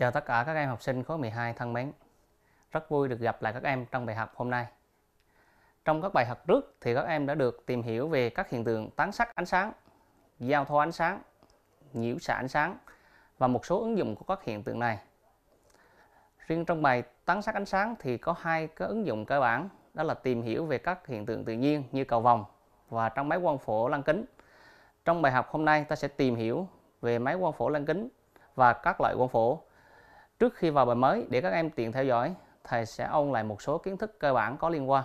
Chào tất cả các em học sinh khối 12 thân mến. Rất vui được gặp lại các em trong bài học hôm nay. Trong các bài học trước thì các em đã được tìm hiểu về các hiện tượng tán sắc ánh sáng, giao thoa ánh sáng, nhiễu xạ ánh sáng và một số ứng dụng của các hiện tượng này. Riêng trong bài tán sắc ánh sáng thì có hai cái ứng dụng cơ bản đó là tìm hiểu về các hiện tượng tự nhiên như cầu vòng và trong máy quang phổ lăng kính. Trong bài học hôm nay ta sẽ tìm hiểu về máy quang phổ lăng kính và các loại quang phổ Trước khi vào bài mới, để các em tiện theo dõi, thầy sẽ ôn lại một số kiến thức cơ bản có liên quan.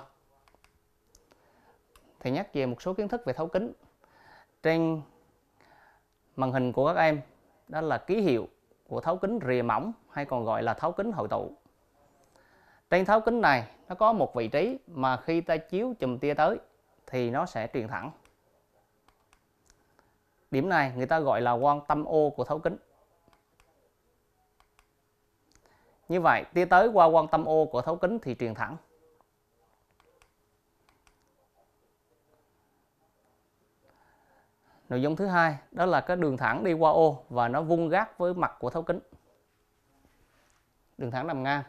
Thầy nhắc về một số kiến thức về thấu kính. Trên màn hình của các em, đó là ký hiệu của thấu kính rìa mỏng hay còn gọi là thấu kính hội tụ. Trên thấu kính này, nó có một vị trí mà khi ta chiếu chùm tia tới thì nó sẽ truyền thẳng. Điểm này người ta gọi là quan tâm ô của thấu kính. Như vậy tia tới qua quan tâm ô của thấu kính thì truyền thẳng. Nội dung thứ hai đó là cái đường thẳng đi qua ô và nó vuông gác với mặt của thấu kính. Đường thẳng nằm ngang,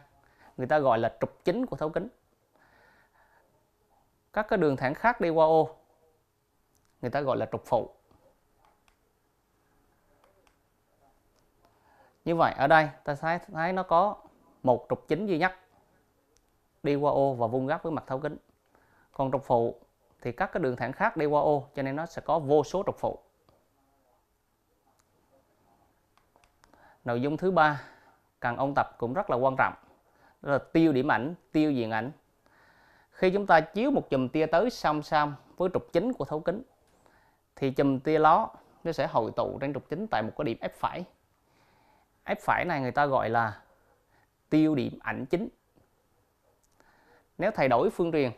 người ta gọi là trục chính của thấu kính. Các cái đường thẳng khác đi qua ô, người ta gọi là trục phụ. Như vậy ở đây ta thấy, thấy nó có một trục chính duy nhất đi qua ô và vuông góc với mặt thấu kính còn trục phụ thì các cái đường thẳng khác đi qua ô cho nên nó sẽ có vô số trục phụ nội dung thứ ba cần ôn tập cũng rất là quan trọng đó là tiêu điểm ảnh tiêu diện ảnh khi chúng ta chiếu một chùm tia tới song song với trục chính của thấu kính thì chùm tia ló nó sẽ hội tụ trên trục chính tại một cái điểm f phải f phải này người ta gọi là tiêu điểm ảnh chính nếu thay đổi phương truyền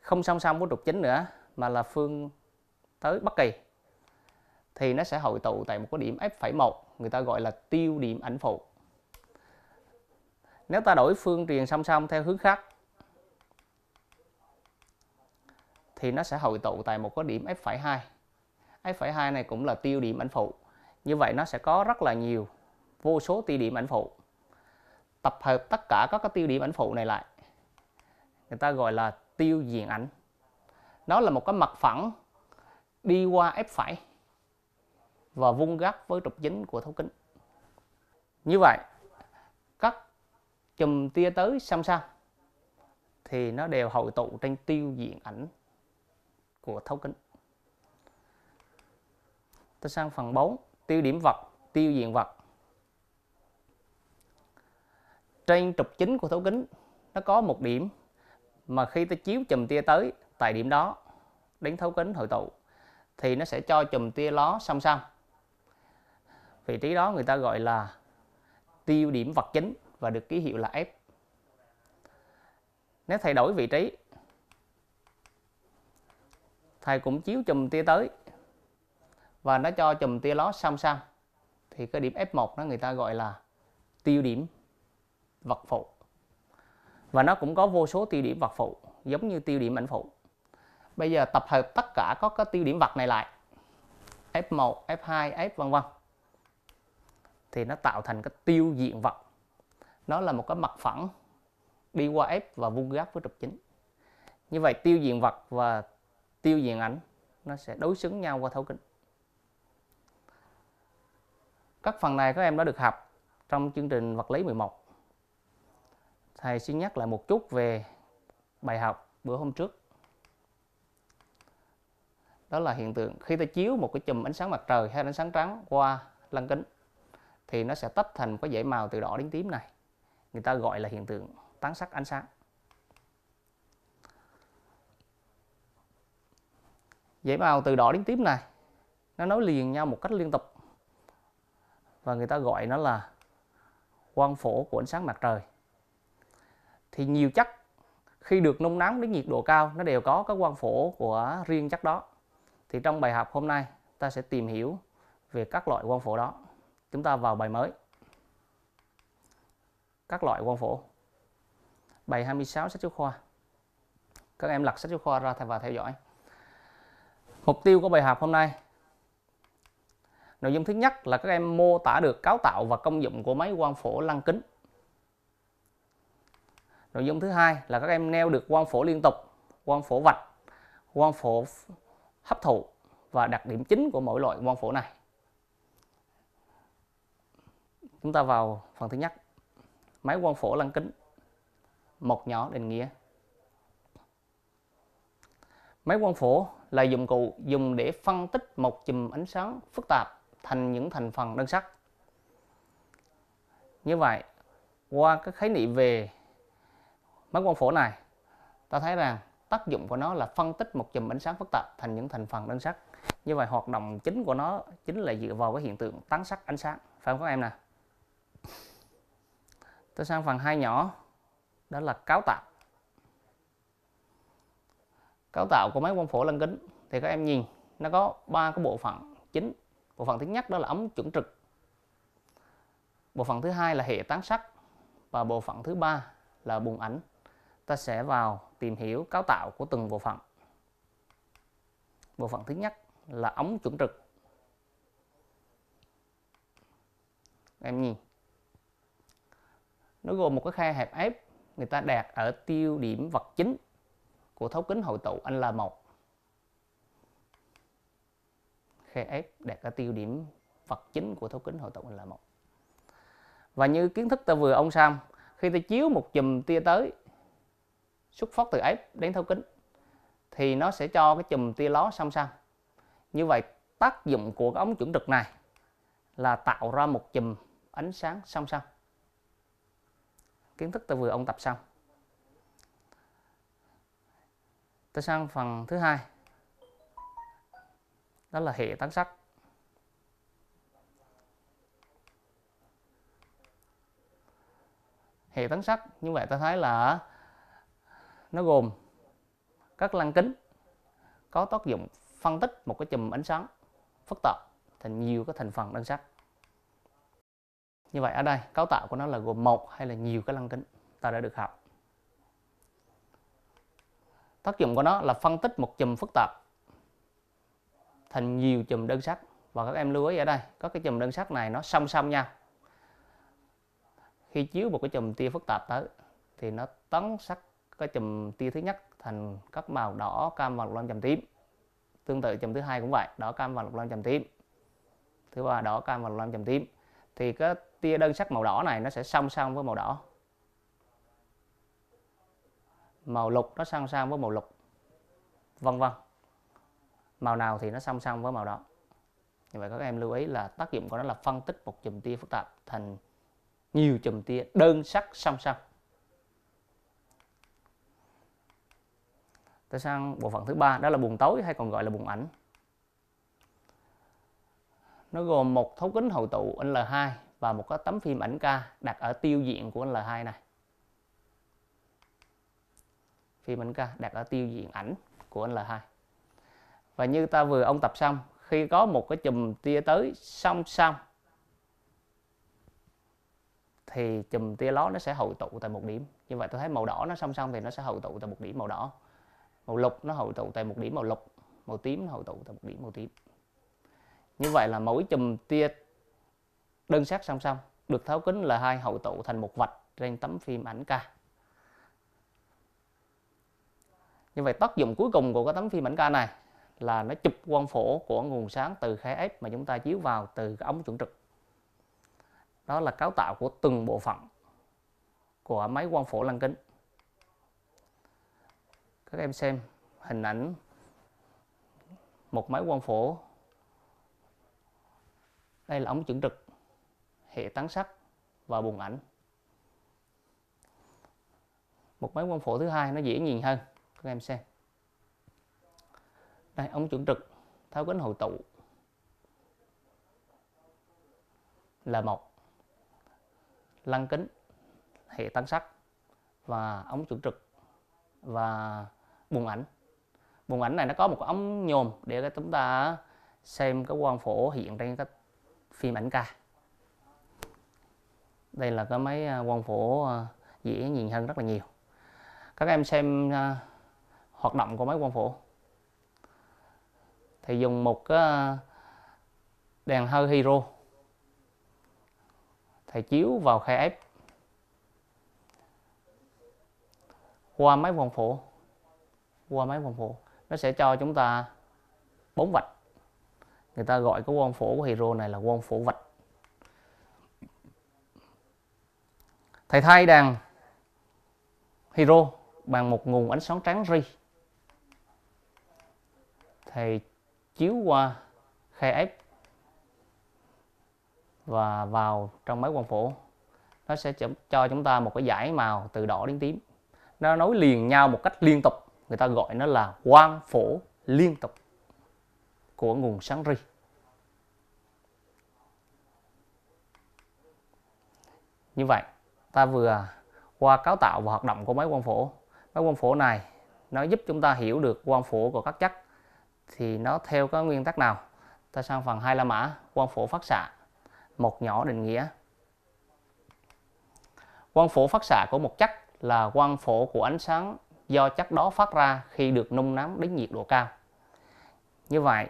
không song song với trục chính nữa mà là phương tới bất kỳ thì nó sẽ hội tụ tại một cái điểm f1 người ta gọi là tiêu điểm ảnh phụ nếu ta đổi phương truyền song song theo hướng khác thì nó sẽ hội tụ tại một cái điểm f2 f2 này cũng là tiêu điểm ảnh phụ như vậy nó sẽ có rất là nhiều vô số tiêu điểm ảnh phụ tập hợp tất cả các cái tiêu điểm ảnh phụ này lại người ta gọi là tiêu diện ảnh nó là một cái mặt phẳng đi qua ép phải và vuông góc với trục chính của thấu kính như vậy các chùm tia tới song song thì nó đều hội tụ trên tiêu diện ảnh của thấu kính tôi sang phần 4 tiêu điểm vật tiêu diện vật trên trục chính của thấu kính nó có một điểm mà khi ta chiếu chùm tia tới tại điểm đó đến thấu kính hội tụ thì nó sẽ cho chùm tia ló song song vị trí đó người ta gọi là tiêu điểm vật chính và được ký hiệu là F nếu thay đổi vị trí thầy cũng chiếu chùm tia tới và nó cho chùm tia ló song song thì cái điểm F1 nó người ta gọi là tiêu điểm vật phụ và nó cũng có vô số tiêu điểm vật phụ giống như tiêu điểm ảnh phụ bây giờ tập hợp tất cả các cái tiêu điểm vật này lại F1, F2, F vân vân thì nó tạo thành cái tiêu diện vật nó là một cái mặt phẳng đi qua F và vuông góc với trục chính như vậy tiêu diện vật và tiêu diện ảnh nó sẽ đối xứng nhau qua thấu kính các phần này các em đã được học trong chương trình vật lý 11 thầy xin nhắc lại một chút về bài học bữa hôm trước đó là hiện tượng khi ta chiếu một cái chùm ánh sáng mặt trời hay ánh sáng trắng qua lăng kính thì nó sẽ tách thành một cái dãy màu từ đỏ đến tím này người ta gọi là hiện tượng tán sắc ánh sáng dãy màu từ đỏ đến tím này nó nối liền nhau một cách liên tục và người ta gọi nó là quang phổ của ánh sáng mặt trời thì nhiều chất khi được nung nóng đến nhiệt độ cao nó đều có các quang phổ của riêng chất đó thì trong bài học hôm nay ta sẽ tìm hiểu về các loại quang phổ đó chúng ta vào bài mới các loại quang phổ bài 26 sách giáo khoa các em lật sách giáo khoa ra và theo dõi mục tiêu của bài học hôm nay nội dung thứ nhất là các em mô tả được cấu tạo và công dụng của máy quang phổ lăng kính nội dung thứ hai là các em neo được quang phổ liên tục quang phổ vạch quang phổ hấp thụ và đặc điểm chính của mỗi loại quang phổ này chúng ta vào phần thứ nhất máy quang phổ lăng kính một nhỏ định nghĩa máy quang phổ là dụng cụ dùng để phân tích một chùm ánh sáng phức tạp thành những thành phần đơn sắc như vậy qua các khái niệm về máy quang phổ này ta thấy rằng tác dụng của nó là phân tích một chùm ánh sáng phức tạp thành những thành phần đơn sắc. Như vậy hoạt động chính của nó chính là dựa vào cái hiện tượng tán sắc ánh sáng, phải không các em nè? Tôi sang phần hai nhỏ, đó là cáo tạo. cấu tạo của máy quang phổ lăng kính thì các em nhìn nó có ba cái bộ phận chính. Bộ phận thứ nhất đó là ống chuẩn trực. Bộ phận thứ hai là hệ tán sắc và bộ phận thứ ba là buồng ảnh ta sẽ vào tìm hiểu cấu tạo của từng bộ phận bộ phận thứ nhất là ống chuẩn trực em nhìn nó gồm một cái khe hẹp ép người ta đạt ở tiêu điểm vật chính của thấu kính hội tụ anh là một khe ép đạt ở tiêu điểm vật chính của thấu kính hội tụ anh là một và như kiến thức ta vừa ông Sam khi ta chiếu một chùm tia tới xuất phát từ ép đến thấu kính thì nó sẽ cho cái chùm tia ló song song như vậy tác dụng của cái ống chuẩn trực này là tạo ra một chùm ánh sáng song song kiến thức tôi vừa ông tập xong tôi sang phần thứ hai đó là hệ tán sắc hệ tán sắc như vậy ta thấy là nó gồm các lăng kính có tác dụng phân tích một cái chùm ánh sáng phức tạp thành nhiều cái thành phần đơn sắc như vậy ở đây cấu tạo của nó là gồm một hay là nhiều cái lăng kính ta đã được học tác dụng của nó là phân tích một chùm phức tạp thành nhiều chùm đơn sắc và các em lưu ý ở đây có cái chùm đơn sắc này nó song song nhau khi chiếu một cái chùm tia phức tạp tới thì nó tấn sắc các chùm tia thứ nhất thành các màu đỏ cam và lục lam chùm tím tương tự chùm thứ hai cũng vậy đỏ cam và lục lam chùm tím thứ ba đỏ cam và lục lam chùm tím thì cái tia đơn sắc màu đỏ này nó sẽ song song với màu đỏ màu lục nó song song với màu lục vân vân màu nào thì nó song song với màu đó như vậy các em lưu ý là tác dụng của nó là phân tích một chùm tia phức tạp thành nhiều chùm tia đơn sắc song song ta sang bộ phận thứ ba đó là buồng tối hay còn gọi là buồng ảnh nó gồm một thấu kính hậu tụ L2 và một cái tấm phim ảnh ca đặt ở tiêu diện của L2 này phim ảnh ca đặt ở tiêu diện ảnh của L2 và như ta vừa ông tập xong khi có một cái chùm tia tới song song thì chùm tia ló nó sẽ hậu tụ tại một điểm như vậy tôi thấy màu đỏ nó song song thì nó sẽ hậu tụ tại một điểm màu đỏ màu lục nó hội tụ tại một điểm màu lục màu tím nó hội tụ tại một điểm màu tím như vậy là mỗi chùm tia đơn sắc song song được tháo kính là hai hội tụ thành một vạch trên tấm phim ảnh ca như vậy tác dụng cuối cùng của cái tấm phim ảnh ca này là nó chụp quang phổ của nguồn sáng từ khai ép mà chúng ta chiếu vào từ cái ống chuẩn trực đó là cấu tạo của từng bộ phận của máy quang phổ lăng kính các em xem hình ảnh một máy quang phổ đây là ống chuẩn trực hệ tán sắc và buồng ảnh một máy quang phổ thứ hai nó dễ nhìn hơn các em xem đây ống chuẩn trực tháo kính hội tụ là một lăng kính hệ tán sắc và ống chuẩn trực và buồng ảnh buồng ảnh này nó có một cái ống nhôm để chúng ta xem cái quang phổ hiện trên cái phim ảnh ca đây là cái máy à, quang phổ à, dễ nhìn hơn rất là nhiều các em xem à, hoạt động của máy quang phổ thì dùng một cái đèn hơi hero thầy chiếu vào khe ép qua máy quang phổ qua máy vòng phủ nó sẽ cho chúng ta bốn vạch người ta gọi cái quân phủ của hero này là quân phủ vạch thầy thay đàn hero bằng một nguồn ánh sáng trắng ri thầy chiếu qua khe ép và vào trong máy quang phổ nó sẽ cho chúng ta một cái dải màu từ đỏ đến tím nó nối liền nhau một cách liên tục người ta gọi nó là quang phổ liên tục của nguồn sáng ri như vậy ta vừa qua cấu tạo và hoạt động của máy quang phổ máy quang phổ này nó giúp chúng ta hiểu được quang phổ của các chất thì nó theo các nguyên tắc nào ta sang phần hai la mã quang phổ phát xạ một nhỏ định nghĩa quang phổ phát xạ của một chất là quang phổ của ánh sáng do chất đó phát ra khi được nung nóng đến nhiệt độ cao. Như vậy,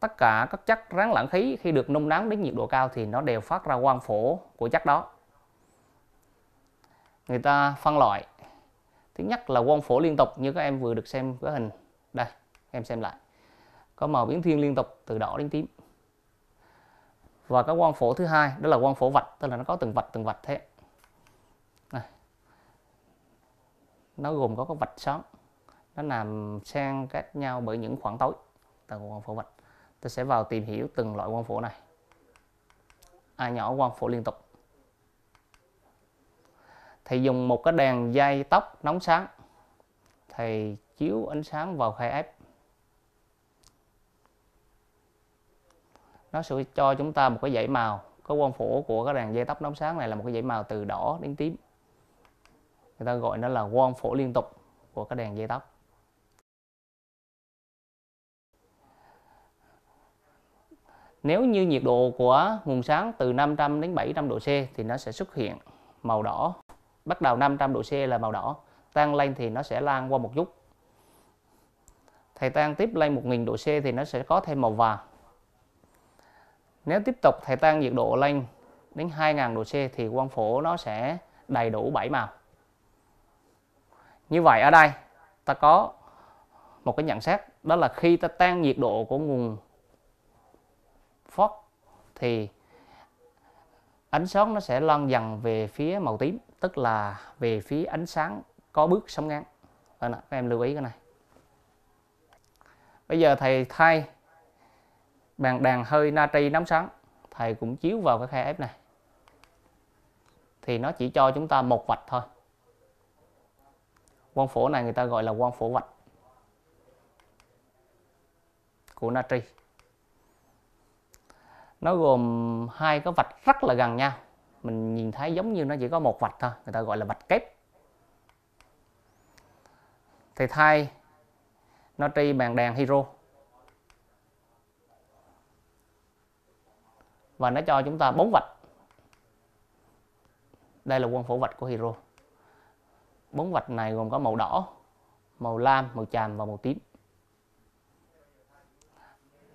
tất cả các chất rắn lẫn khí khi được nung nóng đến nhiệt độ cao thì nó đều phát ra quang phổ của chất đó. Người ta phân loại. Thứ nhất là quang phổ liên tục như các em vừa được xem cái hình. Đây, em xem lại. Có màu biến thiên liên tục từ đỏ đến tím. Và cái quang phổ thứ hai đó là quang phổ vạch, tức là nó có từng vạch từng vạch thế. nó gồm có cái vạch sớm nó nằm sang cách nhau bởi những khoảng tối từ quang phổ vạch tôi sẽ vào tìm hiểu từng loại quang phổ này a nhỏ quang phổ liên tục thì dùng một cái đèn dây tóc nóng sáng thì chiếu ánh sáng vào khai ép nó sẽ cho chúng ta một cái dãy màu cái quang phổ của cái đèn dây tóc nóng sáng này là một cái dãy màu từ đỏ đến tím người ta gọi nó là quang phổ liên tục của cái đèn dây tóc Nếu như nhiệt độ của nguồn sáng từ 500 đến 700 độ C thì nó sẽ xuất hiện màu đỏ. Bắt đầu 500 độ C là màu đỏ, tăng lên thì nó sẽ lan qua một chút. Thầy tăng tiếp lên 1000 độ C thì nó sẽ có thêm màu vàng. Nếu tiếp tục thầy tăng nhiệt độ lên đến 2000 độ C thì quang phổ nó sẽ đầy đủ 7 màu như vậy ở đây ta có một cái nhận xét đó là khi ta tăng nhiệt độ của nguồn phốt thì ánh sáng nó sẽ lan dần về phía màu tím tức là về phía ánh sáng có bước sóng ngắn Đây các em lưu ý cái này bây giờ thầy thay bàn đàn hơi natri nóng sáng thầy cũng chiếu vào cái khe ép này thì nó chỉ cho chúng ta một vạch thôi quang phổ này người ta gọi là quang phổ vạch của natri nó gồm hai cái vạch rất là gần nhau mình nhìn thấy giống như nó chỉ có một vạch thôi người ta gọi là vạch kép thì thay natri bằng đèn hydro và nó cho chúng ta bốn vạch đây là quân phổ vạch của hydro bốn vạch này gồm có màu đỏ, màu lam, màu tràm và màu tím.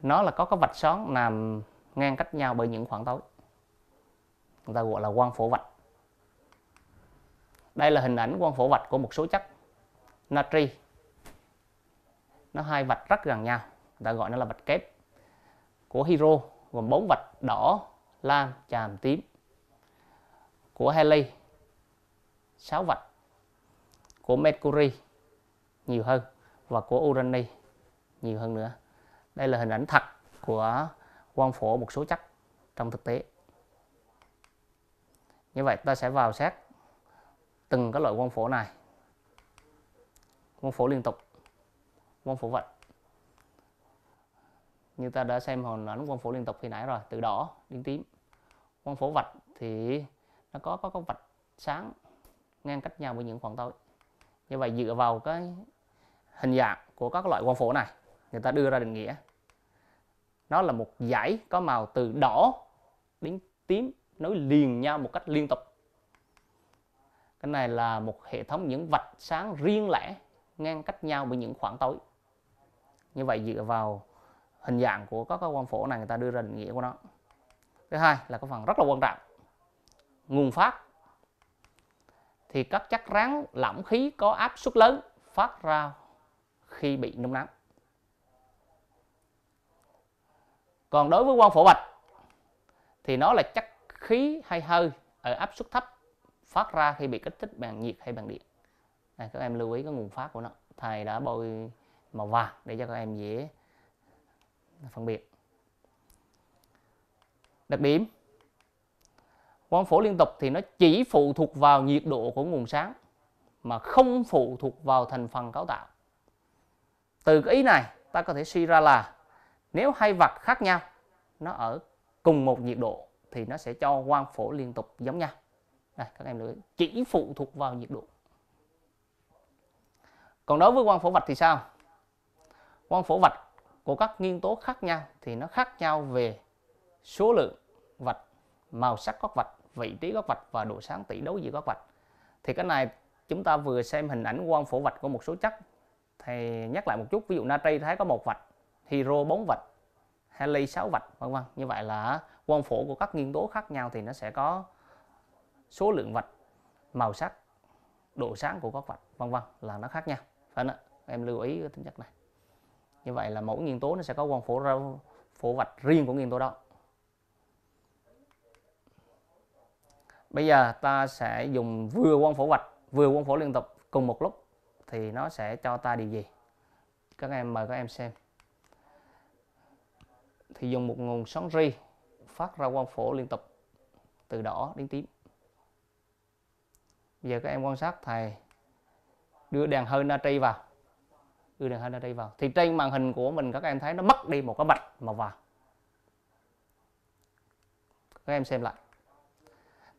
Nó là có các vạch xoắn nằm ngang cách nhau bởi những khoảng tối. Người ta gọi là quang phổ vạch. Đây là hình ảnh quang phổ vạch của một số chất natri. Nó hai vạch rất gần nhau, người ta gọi nó là vạch kép của hiro gồm bốn vạch đỏ, lam, tràm, tím. Của Heli 6 vạch của Mercury nhiều hơn và của Urani nhiều hơn nữa. Đây là hình ảnh thật của quang phổ một số chất trong thực tế. Như vậy ta sẽ vào xét từng các loại quang phổ này. Quang phổ liên tục, quang phổ vật. Như ta đã xem hình ảnh quang phổ liên tục khi nãy rồi, từ đỏ đến tím. Quang phổ vạch thì nó có có con vạch sáng ngang cách nhau với những khoảng tối như vậy dựa vào cái hình dạng của các loại quang phổ này người ta đưa ra định nghĩa nó là một dải có màu từ đỏ đến tím nối liền nhau một cách liên tục cái này là một hệ thống những vạch sáng riêng lẻ ngang cách nhau bởi những khoảng tối như vậy dựa vào hình dạng của các quang phổ này người ta đưa ra định nghĩa của nó thứ hai là cái phần rất là quan trọng nguồn phát thì các chất rắn lỏng khí có áp suất lớn phát ra khi bị nung nóng. Còn đối với quang phổ bạch thì nó là chất khí hay hơi ở áp suất thấp phát ra khi bị kích thích bằng nhiệt hay bằng điện. À, các em lưu ý cái nguồn phát của nó. Thầy đã bôi màu vàng để cho các em dễ phân biệt. Đặc điểm quang phổ liên tục thì nó chỉ phụ thuộc vào nhiệt độ của nguồn sáng mà không phụ thuộc vào thành phần cấu tạo từ cái ý này ta có thể suy ra là nếu hai vật khác nhau nó ở cùng một nhiệt độ thì nó sẽ cho quang phổ liên tục giống nhau đây, các em lưu ý chỉ phụ thuộc vào nhiệt độ còn đối với quang phổ vạch thì sao quang phổ vạch của các nguyên tố khác nhau thì nó khác nhau về số lượng vạch màu sắc các vạch vị trí góc vạch và độ sáng tỷ đối giữa góc vạch thì cái này chúng ta vừa xem hình ảnh quang phổ vạch của một số chất thì nhắc lại một chút ví dụ natri thấy có một vạch hero 4 vạch Heli 6 vạch vân vân như vậy là quang phổ của các nguyên tố khác nhau thì nó sẽ có số lượng vạch màu sắc độ sáng của góc vạch vân vân là nó khác nhau phải không em lưu ý cái tính chất này như vậy là mỗi nguyên tố nó sẽ có quang phổ phổ vạch riêng của nguyên tố đó bây giờ ta sẽ dùng vừa quang phổ vạch vừa quang phổ liên tục cùng một lúc thì nó sẽ cho ta điều gì các em mời các em xem thì dùng một nguồn sóng ri phát ra quang phổ liên tục từ đỏ đến tím bây giờ các em quan sát thầy đưa đèn hơi natri vào đưa đèn hơi natri vào thì trên màn hình của mình các em thấy nó mất đi một cái bạch màu vàng các em xem lại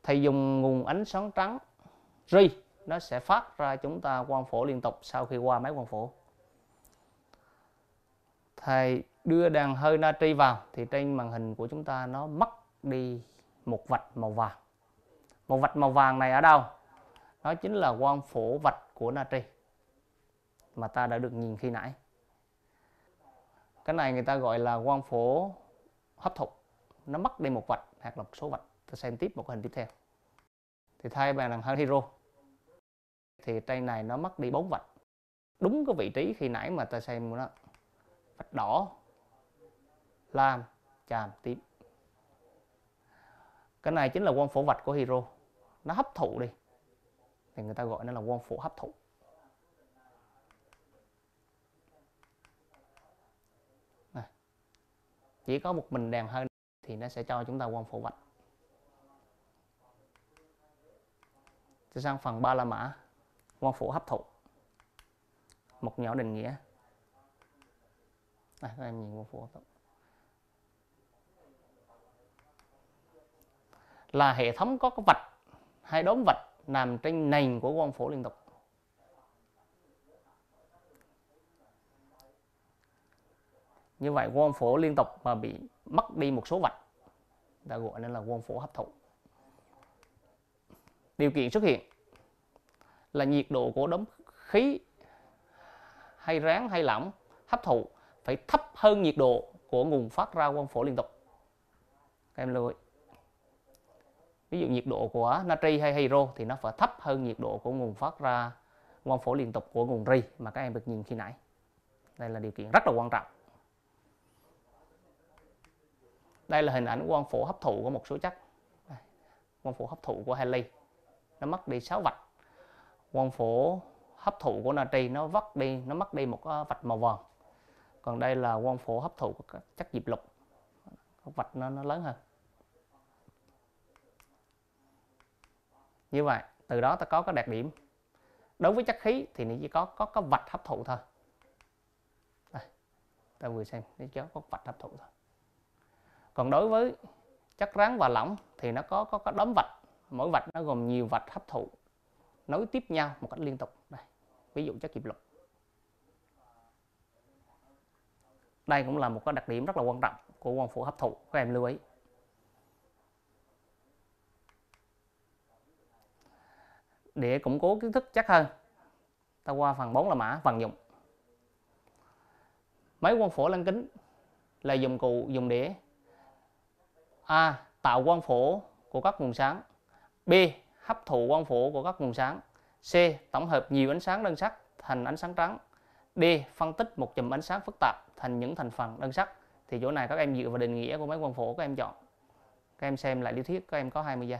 thì dùng nguồn ánh sáng trắng ri nó sẽ phát ra chúng ta quang phổ liên tục sau khi qua máy quang phổ thầy đưa đàn hơi natri vào thì trên màn hình của chúng ta nó mất đi một vạch màu vàng một vạch màu vàng này ở đâu nó chính là quang phổ vạch của natri mà ta đã được nhìn khi nãy cái này người ta gọi là quang phổ hấp thụ nó mất đi một vạch hoặc là một số vạch ta xem tiếp một hình tiếp theo thì thay bàn đằng hơn hero thì tay này nó mất đi bốn vạch đúng cái vị trí khi nãy mà ta xem nó vạch đỏ lam chàm tím cái này chính là quang phổ vạch của hero nó hấp thụ đi thì người ta gọi nó là quang phổ hấp thụ này. chỉ có một mình đèn hơi thì nó sẽ cho chúng ta quang phổ vạch sẽ sang phần ba la mã quan phủ hấp thụ một nhỏ định nghĩa à, các em nhìn quan phủ hấp thụ là hệ thống có cái vạch hay đốm vạch nằm trên nền của quan phủ liên tục như vậy quan phủ liên tục mà bị mất đi một số vạch ta gọi nên là quan phủ hấp thụ điều kiện xuất hiện là nhiệt độ của đống khí hay ráng hay lỏng hấp thụ phải thấp hơn nhiệt độ của nguồn phát ra quang phổ liên tục các em lưu ý ví dụ nhiệt độ của natri hay hydro thì nó phải thấp hơn nhiệt độ của nguồn phát ra quang phổ liên tục của nguồn ri mà các em được nhìn khi nãy đây là điều kiện rất là quan trọng đây là hình ảnh quang phổ hấp thụ của một số chất quang phổ hấp thụ của Halley nó mất đi 6 vạch quang phổ hấp thụ của natri nó vắt đi nó mất đi một ờ, vạch màu vàng còn đây là quang phổ hấp thụ của chất diệp lục vạch nó, nó lớn hơn như vậy từ đó ta có các đặc điểm đối với chất khí thì nó chỉ có có có vạch hấp thụ thôi đây, ta vừa xem nó chỉ có vạch hấp thụ thôi còn đối với chất rắn và lỏng thì nó có có có đốm vạch mỗi vạch nó gồm nhiều vạch hấp thụ nối tiếp nhau một cách liên tục đây, ví dụ cho diệp lục đây cũng là một cái đặc điểm rất là quan trọng của quang phổ hấp thụ các em lưu ý để củng cố kiến thức chắc hơn ta qua phần 4 là mã vận dụng máy quang phổ lăng kính là dụng cụ dùng để a à, tạo quang phổ của các nguồn sáng B. Hấp thụ quang phổ của các nguồn sáng C. Tổng hợp nhiều ánh sáng đơn sắc thành ánh sáng trắng D. Phân tích một chùm ánh sáng phức tạp thành những thành phần đơn sắc thì chỗ này các em dựa vào định nghĩa của máy quang phổ các em chọn các em xem lại lý thuyết các em có 20 giây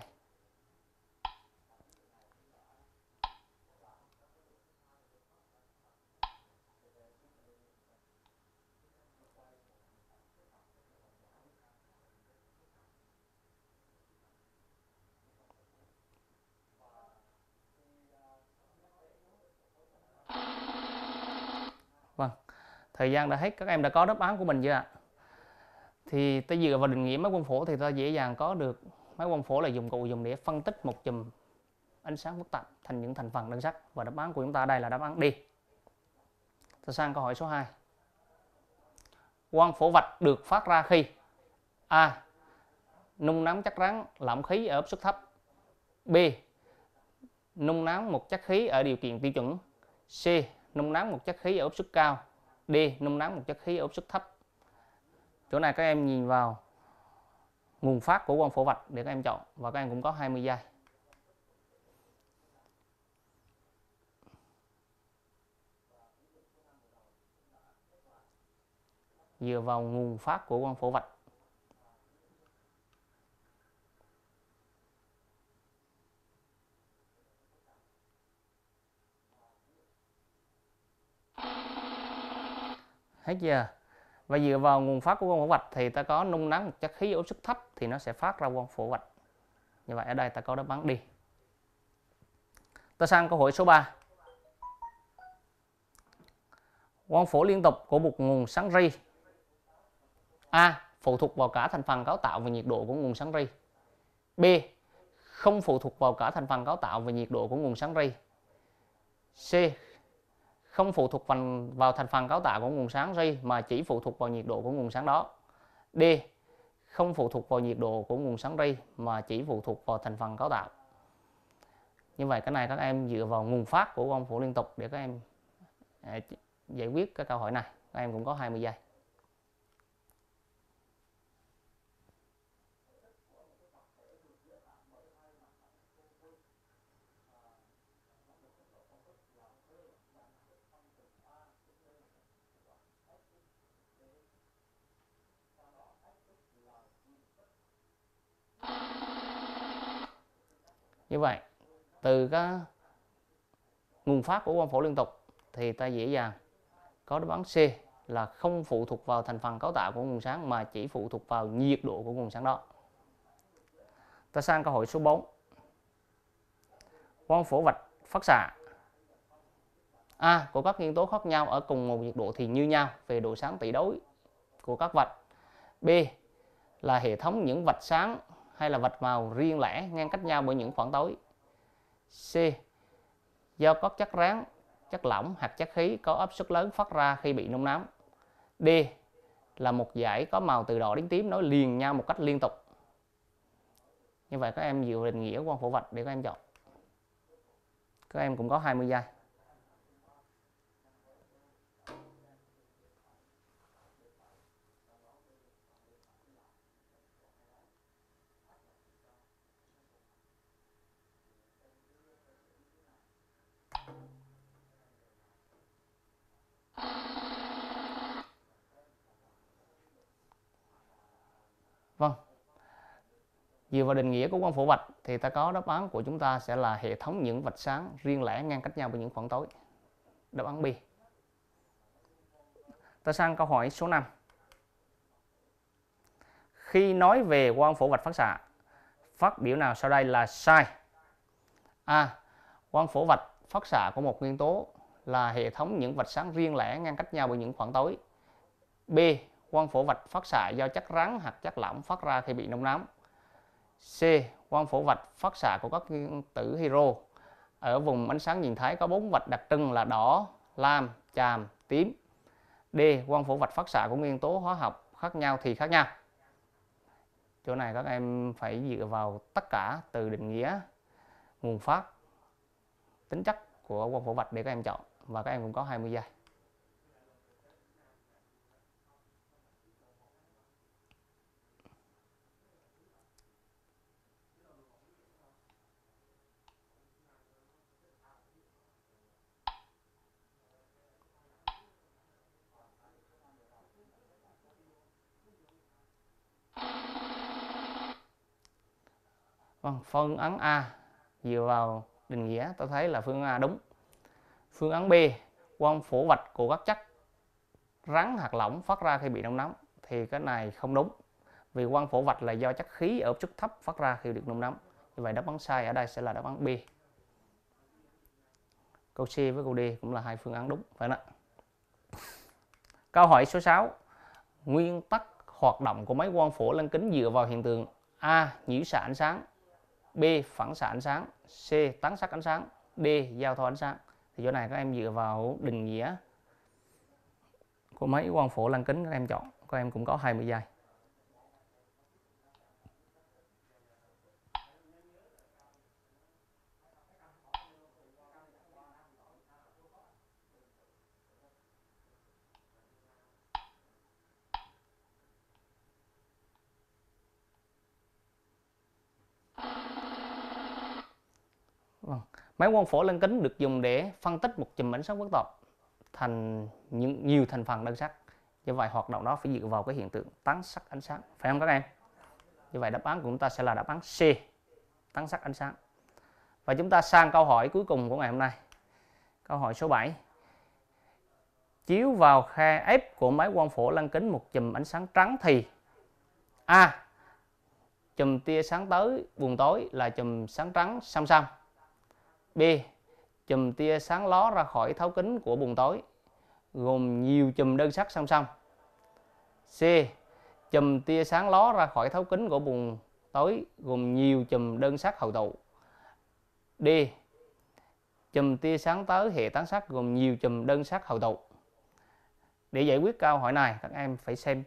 thời gian đã hết các em đã có đáp án của mình chưa ạ thì ta dựa vào định nghĩa máy quang phổ thì ta dễ dàng có được máy quang phổ là dụng cụ dùng để phân tích một chùm ánh sáng phức tạp thành những thành phần đơn sắc và đáp án của chúng ta đây là đáp án D ta sang câu hỏi số 2 quang phổ vạch được phát ra khi A nung nóng chất rắn lỏng khí ở áp suất thấp B nung nóng một chất khí ở điều kiện tiêu chuẩn C nung nóng một chất khí ở áp suất cao D nung nắng một chất khí áp suất thấp chỗ này các em nhìn vào nguồn phát của quang phổ vạch để các em chọn và các em cũng có 20 giây dựa vào nguồn phát của quang phổ vạch hết giờ và dựa vào nguồn phát của quang phổ vạch thì ta có nung nắng chất khí áp suất thấp thì nó sẽ phát ra quang phổ vạch như vậy ở đây ta có đáp án đi ta sang câu hỏi số 3 quang phổ liên tục của một nguồn sáng ri a phụ thuộc vào cả thành phần cấu tạo và nhiệt độ của nguồn sáng ri b không phụ thuộc vào cả thành phần cấu tạo và nhiệt độ của nguồn sáng ri c không phụ thuộc vào thành phần cấu tạo của nguồn sáng ray mà chỉ phụ thuộc vào nhiệt độ của nguồn sáng đó. D. Không phụ thuộc vào nhiệt độ của nguồn sáng ray mà chỉ phụ thuộc vào thành phần cấu tạo. Như vậy cái này các em dựa vào nguồn phát của quang phổ liên tục để các em à, giải quyết các câu hỏi này. Các em cũng có 20 giây. như vậy từ cái nguồn phát của quang phổ liên tục thì ta dễ dàng có đáp án C là không phụ thuộc vào thành phần cấu tạo của nguồn sáng mà chỉ phụ thuộc vào nhiệt độ của nguồn sáng đó. Ta sang câu hỏi số 4. Quang phổ vạch phát xạ A à, của các nguyên tố khác nhau ở cùng một nhiệt độ thì như nhau về độ sáng tỷ đối của các vạch. B là hệ thống những vạch sáng hay là vạch màu riêng lẻ ngang cách nhau bởi những khoảng tối. C. Do có chất rắn, chất lỏng hoặc chất khí có áp suất lớn phát ra khi bị nung nóng. D. Là một dải có màu từ đỏ đến tím nối liền nhau một cách liên tục. Như vậy các em dựa định nghĩa quang phổ vạch để các em chọn. Các em cũng có 20 giây. Vâng. Dựa vào định nghĩa của quang phổ vạch thì ta có đáp án của chúng ta sẽ là hệ thống những vạch sáng riêng lẻ ngang cách nhau với những khoảng tối. Đáp án B. Ta sang câu hỏi số 5. Khi nói về quang phổ vạch phát xạ, phát biểu nào sau đây là sai? A. Quang phổ vạch phát xạ của một nguyên tố là hệ thống những vạch sáng riêng lẻ ngang cách nhau bởi những khoảng tối. B quang phổ vạch phát xạ do chất rắn hoặc chất lỏng phát ra khi bị nung nóng. C. Quang phổ vạch phát xạ của các nguyên tử hydro. Ở vùng ánh sáng nhìn thấy có bốn vạch đặc trưng là đỏ, lam, chàm, tím. D. Quang phổ vạch phát xạ của nguyên tố hóa học khác nhau thì khác nhau. Chỗ này các em phải dựa vào tất cả từ định nghĩa, nguồn phát, tính chất của quang phổ vạch để các em chọn và các em cũng có 20 giây. Vâng, phương án A dựa vào định nghĩa tôi thấy là phương án A đúng. Phương án B, quang phổ vạch của các chất rắn hạt lỏng phát ra khi bị nung nóng thì cái này không đúng. Vì quang phổ vạch là do chất khí ở chút thấp phát ra khi được nung nóng. Như vậy đáp án sai ở đây sẽ là đáp án B. Câu C với câu D cũng là hai phương án đúng phải không ạ? Câu hỏi số 6. Nguyên tắc hoạt động của máy quang phổ lăng kính dựa vào hiện tượng A. Nhiễu xạ ánh sáng B phản xạ ánh sáng C tán sắc ánh sáng D giao thoa ánh sáng thì chỗ này các em dựa vào định nghĩa của máy quang phổ lăng kính các em chọn các em cũng có 20 giây Máy quang phổ lăng kính được dùng để phân tích một chùm ánh sáng bất tọp thành những nhiều thành phần đơn sắc. Như vậy hoạt động đó phải dựa vào cái hiện tượng tán sắc ánh sáng, phải không các em? Như vậy đáp án của chúng ta sẽ là đáp án C, tán sắc ánh sáng. Và chúng ta sang câu hỏi cuối cùng của ngày hôm nay. Câu hỏi số 7. Chiếu vào khe ép của máy quang phổ lăng kính một chùm ánh sáng trắng thì A. Chùm tia sáng tới buồn tối là chùm sáng trắng song song. B. Chùm tia sáng ló ra khỏi thấu kính của buồng tối, gồm nhiều chùm đơn sắc song song. C. Chùm tia sáng ló ra khỏi thấu kính của buồng tối, gồm nhiều chùm đơn sắc hậu tụ. D. Chùm tia sáng tới hệ tán sắc gồm nhiều chùm đơn sắc hậu tụ. Để giải quyết câu hỏi này, các em phải xem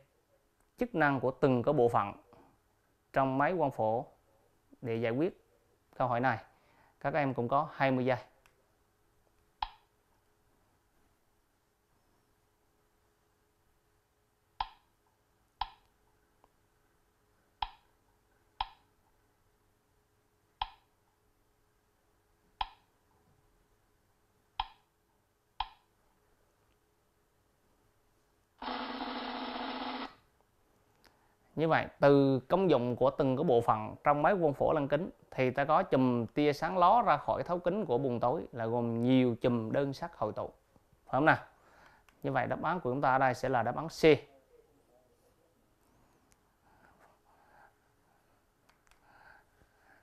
chức năng của từng cái bộ phận trong máy quang phổ để giải quyết câu hỏi này các em cũng có 20 giây như vậy từ công dụng của từng cái bộ phận trong máy quân phổ lăng kính thì ta có chùm tia sáng ló ra khỏi thấu kính của buồng tối là gồm nhiều chùm đơn sắc hội tụ phải không nào như vậy đáp án của chúng ta ở đây sẽ là đáp án C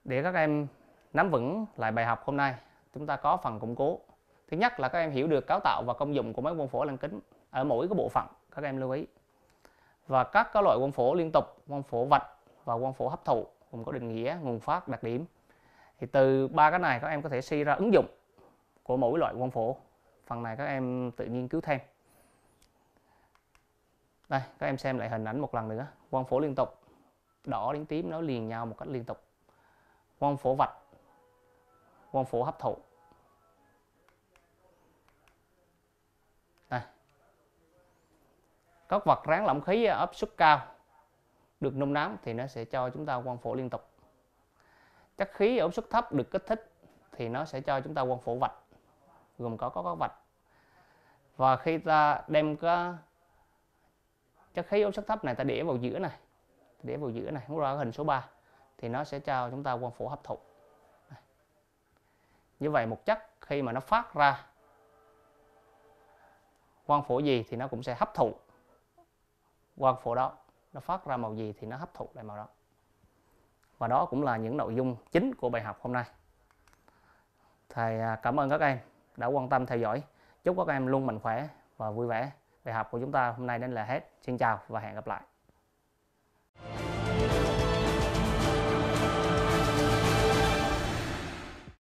để các em nắm vững lại bài học hôm nay chúng ta có phần củng cố thứ nhất là các em hiểu được cấu tạo và công dụng của máy quân phổ lăng kính ở mỗi cái bộ phận các em lưu ý và các các loại quang phổ liên tục, quang phổ vạch và quang phổ hấp thụ cũng có định nghĩa, nguồn phát, đặc điểm. Thì từ ba cái này các em có thể suy ra ứng dụng của mỗi loại quang phổ. Phần này các em tự nghiên cứu thêm. Đây, các em xem lại hình ảnh một lần nữa. Quang phổ liên tục, đỏ đến tím nó liền nhau một cách liên tục. Quang phổ vạch, quang phổ hấp thụ các vật ráng lỏng khí áp suất cao được nung nóng thì nó sẽ cho chúng ta quang phổ liên tục chất khí ở áp suất thấp được kích thích thì nó sẽ cho chúng ta quang phổ vạch gồm có có các vạch và khi ta đem cái chất khí áp suất thấp này ta để vào giữa này để vào giữa này hút ra hình số 3 thì nó sẽ cho chúng ta quang phổ hấp thụ như vậy một chất khi mà nó phát ra quang phổ gì thì nó cũng sẽ hấp thụ quang phổ đó nó phát ra màu gì thì nó hấp thụ lại màu đó và đó cũng là những nội dung chính của bài học hôm nay thầy à, cảm ơn các em đã quan tâm theo dõi chúc các em luôn mạnh khỏe và vui vẻ bài học của chúng ta hôm nay đến là hết xin chào và hẹn gặp lại